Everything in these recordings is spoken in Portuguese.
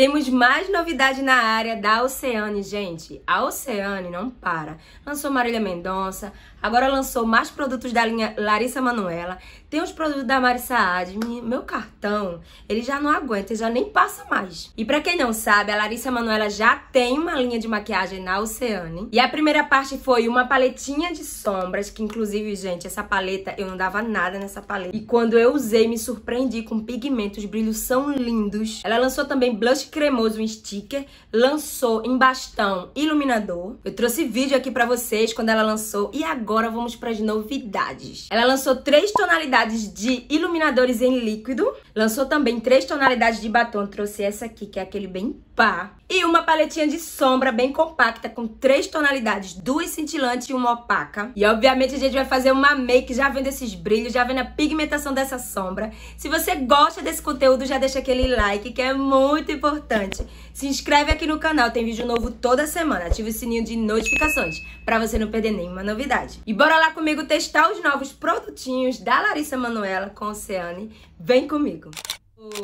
Temos mais novidade na área da Oceane, gente. A Oceane não para. Lançou Marília Mendonça, Agora lançou mais produtos da linha Larissa Manuela. Tem os produtos da Marisa Saad. Meu cartão, ele já não aguenta, já nem passa mais. E para quem não sabe, a Larissa Manuela já tem uma linha de maquiagem na Oceane. E a primeira parte foi uma paletinha de sombras, que inclusive, gente, essa paleta, eu não dava nada nessa paleta. E quando eu usei, me surpreendi com pigmentos, brilhos são lindos. Ela lançou também blush cremoso em sticker, lançou em bastão iluminador. Eu trouxe vídeo aqui para vocês quando ela lançou. E agora agora vamos para as novidades. Ela lançou três tonalidades de iluminadores em líquido. Lançou também três tonalidades de batom. Trouxe essa aqui, que é aquele bem e uma paletinha de sombra bem compacta com três tonalidades, duas cintilantes e uma opaca. E obviamente a gente vai fazer uma make já vendo esses brilhos, já vendo a pigmentação dessa sombra. Se você gosta desse conteúdo, já deixa aquele like que é muito importante. Se inscreve aqui no canal, tem vídeo novo toda semana. Ativa o sininho de notificações para você não perder nenhuma novidade. E bora lá comigo testar os novos produtinhos da Larissa Manuela com Oceane. Vem comigo!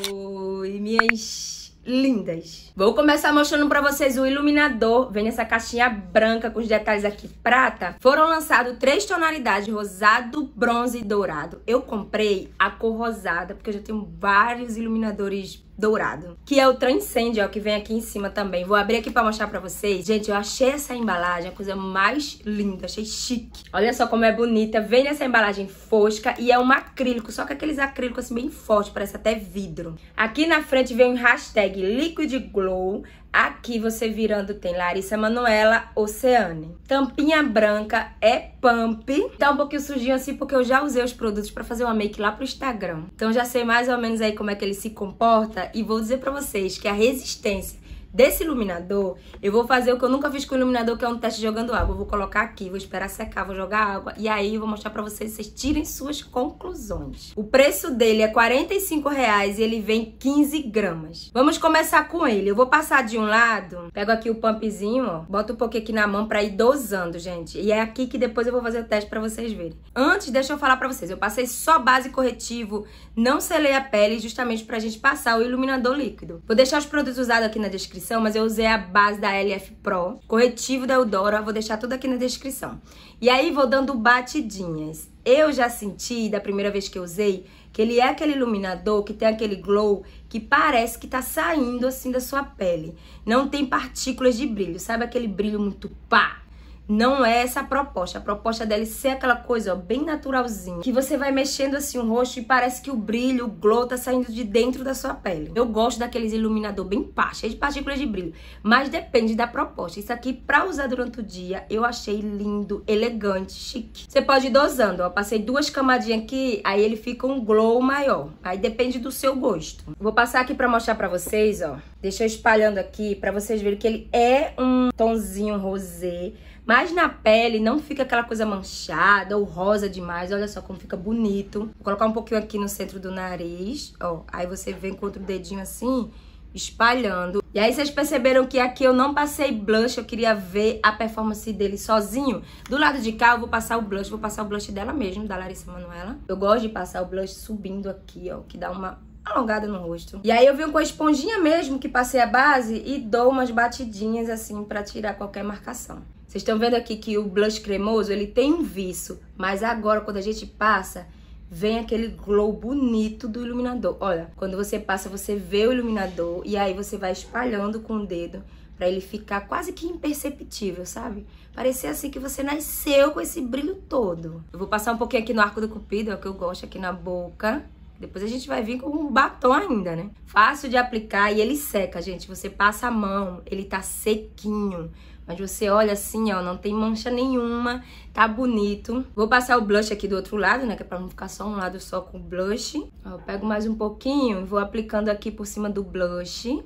Oi, minhas lindas. Vou começar mostrando para vocês o iluminador. Vem nessa caixinha branca com os detalhes aqui prata. Foram lançados três tonalidades, rosado, bronze e dourado. Eu comprei a cor rosada, porque eu já tenho vários iluminadores dourado, que é o Transcend, ó, é que vem aqui em cima também. Vou abrir aqui pra mostrar pra vocês. Gente, eu achei essa embalagem a coisa mais linda, achei chique. Olha só como é bonita, vem nessa embalagem fosca e é um acrílico, só que aqueles acrílicos assim bem fortes, parece até vidro. Aqui na frente vem um hashtag Liquid Glow, Aqui você virando tem Larissa Manuela, Oceane. Tampinha branca é pump. Tá um pouquinho sujinho assim porque eu já usei os produtos para fazer uma make lá pro Instagram. Então já sei mais ou menos aí como é que ele se comporta e vou dizer para vocês que a resistência Desse iluminador, eu vou fazer o que eu nunca fiz com o iluminador, que é um teste jogando água. Eu vou colocar aqui, vou esperar secar, vou jogar água e aí eu vou mostrar pra vocês, vocês tirem suas conclusões. O preço dele é R$45,00 e ele vem 15 gramas. Vamos começar com ele. Eu vou passar de um lado, pego aqui o pumpzinho, ó, boto um pouquinho aqui na mão pra ir dosando, gente. E é aqui que depois eu vou fazer o teste pra vocês verem. Antes, deixa eu falar pra vocês, eu passei só base corretivo, não selei a pele, justamente pra gente passar o iluminador líquido. Vou deixar os produtos usados aqui na descrição descrição, mas eu usei a base da LF Pro, corretivo da Eudora, vou deixar tudo aqui na descrição. E aí vou dando batidinhas. Eu já senti, da primeira vez que eu usei, que ele é aquele iluminador que tem aquele glow que parece que tá saindo assim da sua pele. Não tem partículas de brilho, sabe aquele brilho muito pá? Não é essa a proposta. A proposta dela é ser aquela coisa, ó, bem naturalzinha. Que você vai mexendo assim o rosto e parece que o brilho, o glow tá saindo de dentro da sua pele. Eu gosto daqueles iluminador bem pá, cheio de partículas de brilho. Mas depende da proposta. Isso aqui, pra usar durante o dia, eu achei lindo, elegante, chique. Você pode ir dosando, ó. Passei duas camadinhas aqui, aí ele fica um glow maior. Aí depende do seu gosto. Vou passar aqui pra mostrar pra vocês, ó. Deixa eu espalhando aqui pra vocês verem que ele é um tonzinho rosé mas na pele não fica aquela coisa manchada ou rosa demais. Olha só como fica bonito. Vou colocar um pouquinho aqui no centro do nariz. Ó, aí você vem com outro dedinho assim espalhando. E aí vocês perceberam que aqui eu não passei blush, eu queria ver a performance dele sozinho. Do lado de cá eu vou passar o blush, vou passar o blush dela mesmo, da Larissa Manoela. Eu gosto de passar o blush subindo aqui, ó, que dá uma alongada no rosto. E aí eu venho com a esponjinha mesmo que passei a base e dou umas batidinhas assim pra tirar qualquer marcação. Vocês estão vendo aqui que o blush cremoso, ele tem um viço, mas agora quando a gente passa, vem aquele glow bonito do iluminador. Olha, quando você passa, você vê o iluminador e aí você vai espalhando com o dedo para ele ficar quase que imperceptível, sabe? Parecer assim que você nasceu com esse brilho todo. Eu vou passar um pouquinho aqui no arco do cupido, é o que eu gosto, aqui na boca. Depois a gente vai vir com um batom ainda, né? Fácil de aplicar e ele seca, gente. Você passa a mão, ele tá sequinho. Mas você olha assim, ó, não tem mancha nenhuma, tá bonito. Vou passar o blush aqui do outro lado, né, que é pra não ficar só um lado só com blush. Ó, eu pego mais um pouquinho e vou aplicando aqui por cima do blush.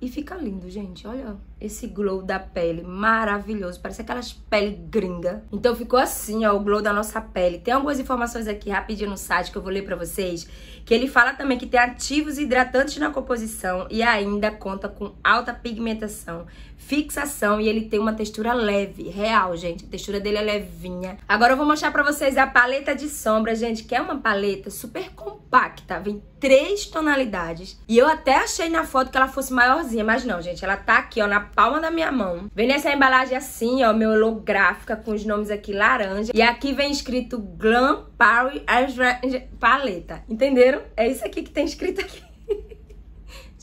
E fica lindo, gente. Olha esse glow da pele maravilhoso. Parece aquelas pele gringa. Então ficou assim, ó, o glow da nossa pele. Tem algumas informações aqui rapidinho no site que eu vou ler pra vocês. Que ele fala também que tem ativos hidratantes na composição e ainda conta com alta pigmentação, fixação e ele tem uma textura leve, real, gente. A textura dele é levinha. Agora eu vou mostrar pra vocês a paleta de sombra, gente, que é uma paleta super completa compacta, vem três tonalidades. E eu até achei na foto que ela fosse maiorzinha, mas não, gente. Ela tá aqui, ó, na palma da minha mão. Vem nessa embalagem assim, ó, meu holográfica, com os nomes aqui laranja. E aqui vem escrito Glam Power Paleta. Entenderam? É isso aqui que tem escrito aqui.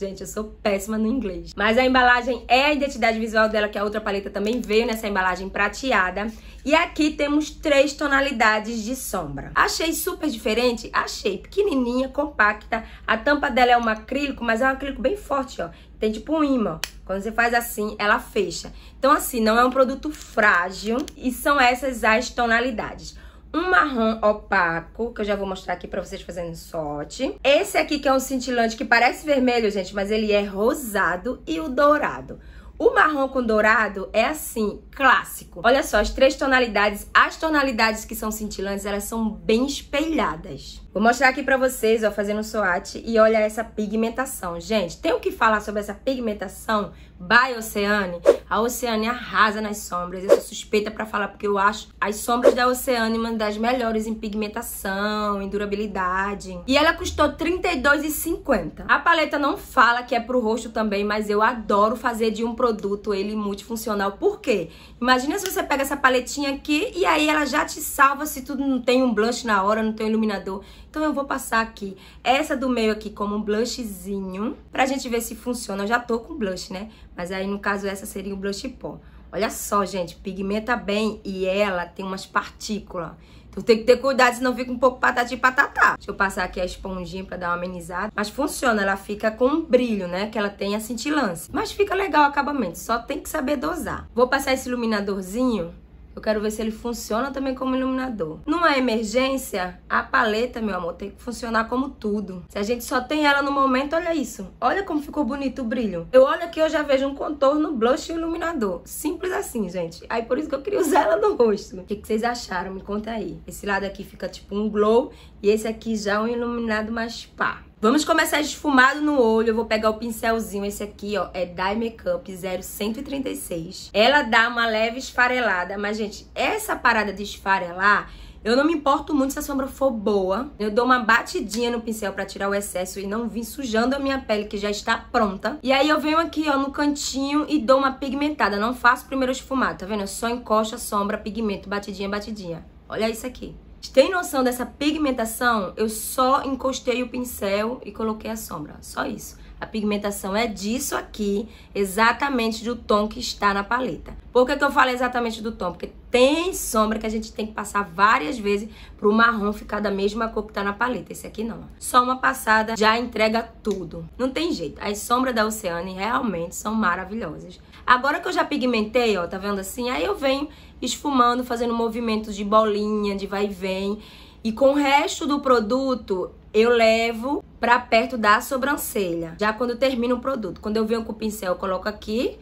Gente, eu sou péssima no inglês. Mas a embalagem é a identidade visual dela, que a outra paleta também veio nessa embalagem prateada. E aqui temos três tonalidades de sombra. Achei super diferente? Achei. Pequenininha, compacta. A tampa dela é um acrílico, mas é um acrílico bem forte, ó. Tem tipo um imã, ó. Quando você faz assim, ela fecha. Então, assim, não é um produto frágil. E são essas as tonalidades um marrom opaco, que eu já vou mostrar aqui pra vocês fazendo sorte. Esse aqui que é um cintilante que parece vermelho, gente, mas ele é rosado e o dourado. O marrom com dourado é assim, clássico. Olha só, as três tonalidades, as tonalidades que são cintilantes, elas são bem espelhadas. Vou mostrar aqui pra vocês, ó, fazendo swatch, e olha essa pigmentação. Gente, tem o que falar sobre essa pigmentação, by Oceane, a Oceane arrasa nas sombras. Eu sou suspeita para falar porque eu acho as sombras da Oceane uma das melhores em pigmentação, em durabilidade. E ela custou R$32,50. A paleta não fala que é pro rosto também, mas eu adoro fazer de um produto ele multifuncional. Por quê? Imagina se você pega essa paletinha aqui e aí ela já te salva se tu não tem um blush na hora, não tem um iluminador. Então eu vou passar aqui essa do meio aqui como um blushzinho, pra gente ver se funciona. Eu já tô com blush, né? Mas aí, no caso, essa seria o blush pó. Olha só, gente, pigmenta bem e ela tem umas partículas. Então tem que ter cuidado, senão fica um pouco patati patatá. Deixa eu passar aqui a esponjinha pra dar uma amenizada. Mas funciona, ela fica com um brilho, né? Que ela tem a cintilância. Mas fica legal o acabamento, só tem que saber dosar. Vou passar esse iluminadorzinho eu quero ver se ele funciona também como iluminador. Numa emergência, a paleta, meu amor, tem que funcionar como tudo. Se a gente só tem ela no momento, olha isso. Olha como ficou bonito o brilho. Eu olho aqui, eu já vejo um contorno, blush e iluminador. Simples assim, gente. Aí por isso que eu queria usar ela no rosto. O que, que vocês acharam? Me conta aí. Esse lado aqui fica tipo um glow e esse aqui já é um iluminado mais pá. Vamos começar esfumado no olho. Eu vou pegar o pincelzinho, esse aqui, ó, é Dye Makeup 0136. Ela dá uma leve esfarelada, mas, gente, essa parada de esfarelar... Eu não me importo muito se a sombra for boa. Eu dou uma batidinha no pincel pra tirar o excesso e não vir sujando a minha pele, que já está pronta. E aí eu venho aqui, ó, no cantinho e dou uma pigmentada. Não faço primeiro esfumado, tá vendo? Eu só encosto a sombra, pigmento, batidinha, batidinha. Olha isso aqui. Tem noção dessa pigmentação? Eu só encostei o pincel e coloquei a sombra, só isso. A pigmentação é disso aqui, exatamente do tom que está na paleta. Por que, que eu falei exatamente do tom? Porque tem sombra que a gente tem que passar várias vezes pro marrom ficar da mesma cor que tá na paleta. Esse aqui não, Só uma passada já entrega tudo. Não tem jeito. As sombras da Oceane realmente são maravilhosas. Agora que eu já pigmentei, ó, tá vendo assim? Aí eu venho esfumando, fazendo movimentos de bolinha, de vai e vem. E com o resto do produto, eu levo pra perto da sobrancelha. Já quando termina o produto. Quando eu venho com o pincel, eu coloco aqui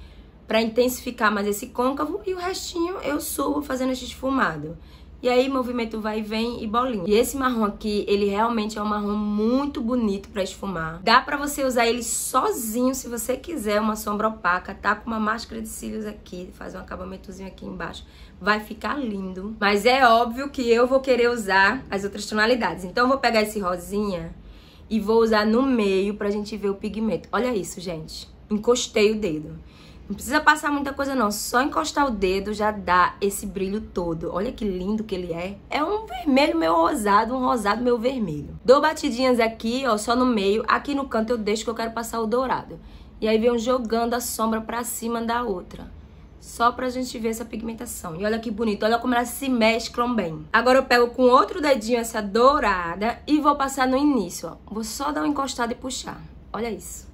para intensificar mais esse côncavo e o restinho eu subo fazendo esse esfumado. E aí, movimento vai e vem e bolinha. E esse marrom aqui, ele realmente é um marrom muito bonito pra esfumar. Dá pra você usar ele sozinho, se você quiser, uma sombra opaca. Tá com uma máscara de cílios aqui, faz um acabamentozinho aqui embaixo. Vai ficar lindo. Mas é óbvio que eu vou querer usar as outras tonalidades. Então, eu vou pegar esse rosinha e vou usar no meio pra gente ver o pigmento. Olha isso, gente. Encostei o dedo. Não precisa passar muita coisa não, só encostar o dedo já dá esse brilho todo. Olha que lindo que ele é. É um vermelho meio rosado, um rosado meio vermelho. Dou batidinhas aqui, ó, só no meio. Aqui no canto eu deixo que eu quero passar o dourado. E aí um jogando a sombra pra cima da outra. Só pra gente ver essa pigmentação. E olha que bonito, olha como elas se mesclam bem. Agora eu pego com outro dedinho essa dourada e vou passar no início, ó. Vou só dar uma encostada e puxar. Olha isso.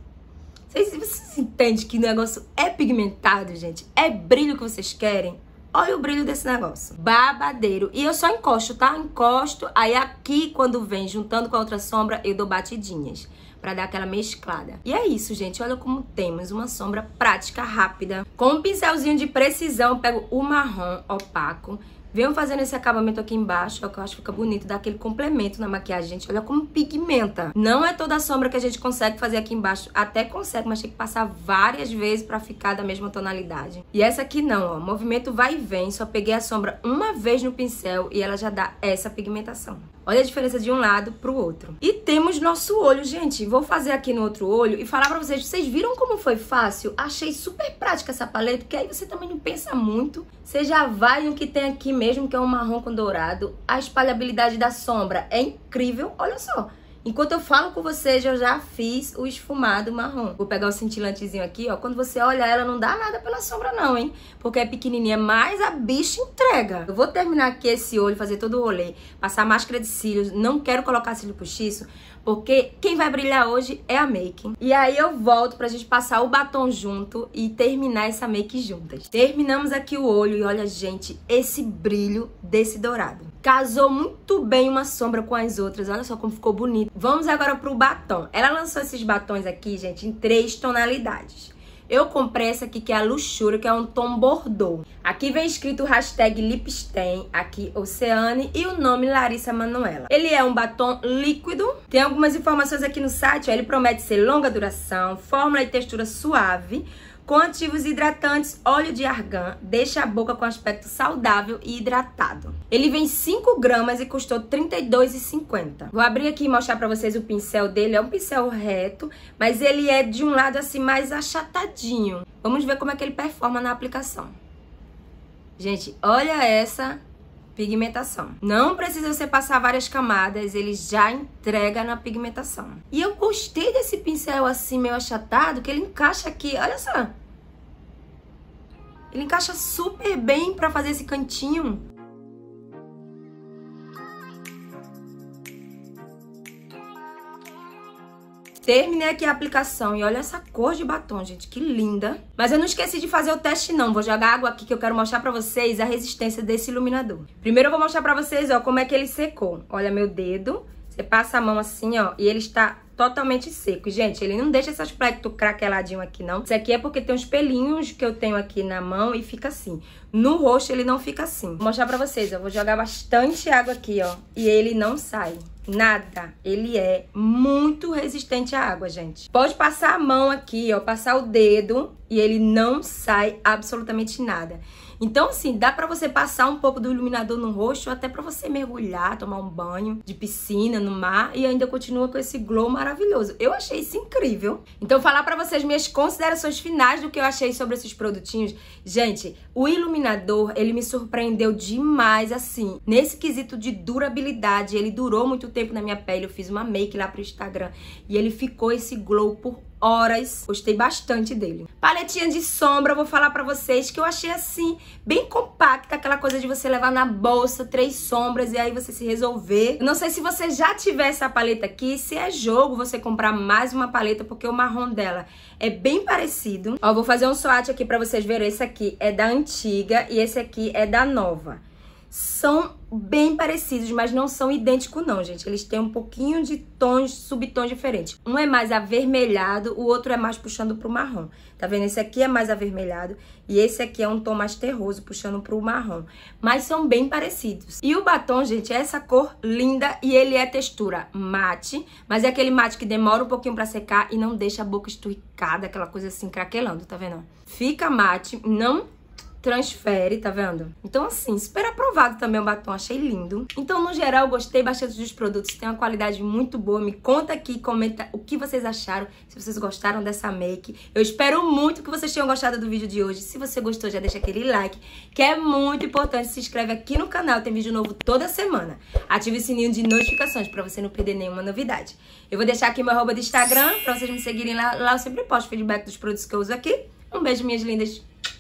Vocês, vocês entendem que o negócio é pigmentado, gente? É brilho que vocês querem? Olha o brilho desse negócio. Babadeiro. E eu só encosto, tá? Encosto. Aí aqui, quando vem juntando com a outra sombra, eu dou batidinhas. Pra dar aquela mesclada. E é isso, gente. Olha como temos uma sombra prática, rápida. Com um pincelzinho de precisão, eu pego o marrom opaco Venham fazendo esse acabamento aqui embaixo, é o que eu acho que fica bonito, dá aquele complemento na maquiagem, gente. Olha como pigmenta. Não é toda a sombra que a gente consegue fazer aqui embaixo, até consegue, mas tem que passar várias vezes pra ficar da mesma tonalidade. E essa aqui não, ó, movimento vai e vem, só peguei a sombra uma vez no pincel e ela já dá essa pigmentação. Olha a diferença de um lado pro outro. E temos nosso olho, gente. Vou fazer aqui no outro olho e falar pra vocês. Vocês viram como foi fácil? Achei super prática essa paleta, porque aí você também não pensa muito. Você já vai no que tem aqui mesmo, que é um marrom com dourado. A espalhabilidade da sombra é incrível. Olha só. Enquanto eu falo com vocês, eu já fiz o esfumado marrom. Vou pegar o cintilantezinho aqui, ó. Quando você olha ela, não dá nada pela sombra não, hein? Porque é pequenininha, mas a bicha entrega. Eu vou terminar aqui esse olho, fazer todo o rolê, passar máscara de cílios. Não quero colocar cílio postiço, porque quem vai brilhar hoje é a make. E aí eu volto pra gente passar o batom junto e terminar essa make juntas. Terminamos aqui o olho e olha, gente, esse brilho desse dourado. Casou muito bem uma sombra com as outras. Olha só como ficou bonito. Vamos agora pro batom. Ela lançou esses batons aqui, gente, em três tonalidades. Eu comprei essa aqui, que é a Luxúria, que é um tom bordô. Aqui vem escrito o hashtag Lipstain, aqui Oceane, e o nome Larissa Manuela. Ele é um batom líquido. Tem algumas informações aqui no site, ó. ele promete ser longa duração, fórmula e textura suave, com ativos hidratantes, óleo de argan, deixa a boca com aspecto saudável e hidratado. Ele vem 5 gramas e custou R$ 32,50. Vou abrir aqui e mostrar pra vocês o pincel dele. É um pincel reto, mas ele é de um lado assim mais achatadinho. Vamos ver como é que ele performa na aplicação. Gente, olha essa pigmentação. Não precisa você passar várias camadas, ele já entrega na pigmentação. E eu gostei desse pincel assim, meio achatado, que ele encaixa aqui, olha só. Ele encaixa super bem para fazer esse cantinho. Terminei aqui a aplicação e olha essa cor de batom, gente, que linda. Mas eu não esqueci de fazer o teste não, vou jogar água aqui que eu quero mostrar pra vocês a resistência desse iluminador. Primeiro eu vou mostrar pra vocês, ó, como é que ele secou. Olha meu dedo, você passa a mão assim, ó, e ele está totalmente seco. Gente, ele não deixa essas plectos craqueladinho aqui, não. Isso aqui é porque tem uns pelinhos que eu tenho aqui na mão e fica assim. No rosto ele não fica assim. Vou mostrar pra vocês, ó, vou jogar bastante água aqui, ó, e ele não sai nada. Ele é muito resistente à água, gente. Pode passar a mão aqui, ó, passar o dedo e ele não sai absolutamente nada. Então, assim, dá para você passar um pouco do iluminador no rosto, até para você mergulhar, tomar um banho de piscina no mar e ainda continua com esse glow maravilhoso. Eu achei isso incrível. Então, falar para vocês minhas considerações finais do que eu achei sobre esses produtinhos. Gente, o iluminador, ele me surpreendeu demais, assim, nesse quesito de durabilidade. Ele durou muito tempo na minha pele. Eu fiz uma make lá pro Instagram e ele ficou esse glow por horas. Gostei bastante dele. Paletinha de sombra, vou falar pra vocês que eu achei assim, bem compacta, aquela coisa de você levar na bolsa três sombras e aí você se resolver. Eu não sei se você já tiver essa paleta aqui, se é jogo você comprar mais uma paleta, porque o marrom dela é bem parecido. Ó, vou fazer um swatch aqui pra vocês verem. Esse aqui é da antiga e esse aqui é da nova são bem parecidos, mas não são idênticos não, gente. Eles têm um pouquinho de tons, subtons diferentes. Um é mais avermelhado, o outro é mais puxando pro marrom. Tá vendo? Esse aqui é mais avermelhado e esse aqui é um tom mais terroso, puxando pro marrom. Mas são bem parecidos. E o batom, gente, é essa cor linda e ele é textura mate, mas é aquele mate que demora um pouquinho pra secar e não deixa a boca esturricada, aquela coisa assim, craquelando, tá vendo? Fica mate, não transfere, tá vendo? Então, assim, super aprovado também o batom, achei lindo. Então, no geral, gostei bastante dos produtos, tem uma qualidade muito boa. Me conta aqui, comenta o que vocês acharam, se vocês gostaram dessa make. Eu espero muito que vocês tenham gostado do vídeo de hoje. Se você gostou, já deixa aquele like, que é muito importante. Se inscreve aqui no canal, tem vídeo novo toda semana. Ative o sininho de notificações pra você não perder nenhuma novidade. Eu vou deixar aqui meu arroba do Instagram pra vocês me seguirem lá. Lá eu sempre posto feedback dos produtos que eu uso aqui. Um beijo, minhas lindas.